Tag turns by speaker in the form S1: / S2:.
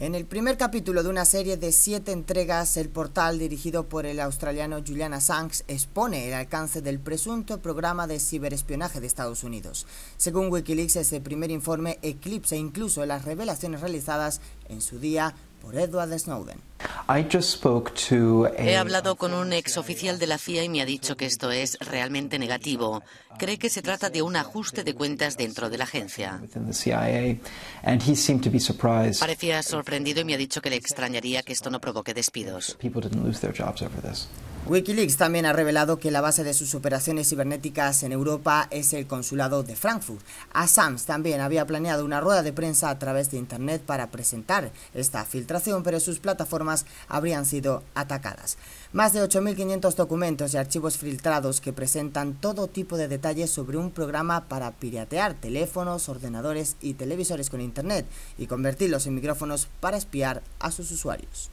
S1: En el primer capítulo de una serie de siete entregas, el portal dirigido por el australiano Julian Assange expone el alcance del presunto programa de ciberespionaje de Estados Unidos. Según Wikileaks, ese primer informe eclipsa e incluso las revelaciones realizadas en su día por Edward Snowden. He hablado con un ex oficial de la CIA y me ha dicho que esto es
S2: realmente negativo. Cree que se trata de un ajuste de cuentas dentro de la agencia. Parecía sorprendido y me ha dicho que le extrañaría que esto no
S3: provoque despidos.
S1: Wikileaks también ha revelado que la base de sus operaciones cibernéticas en Europa es el consulado de Frankfurt. Assange también había planeado una rueda de prensa a través de Internet para presentar esta filtración, pero sus plataformas habrían sido atacadas. Más de 8.500 documentos y archivos filtrados que presentan todo tipo de detalles sobre un programa para piratear teléfonos, ordenadores y televisores con Internet y convertirlos en micrófonos para espiar a sus usuarios.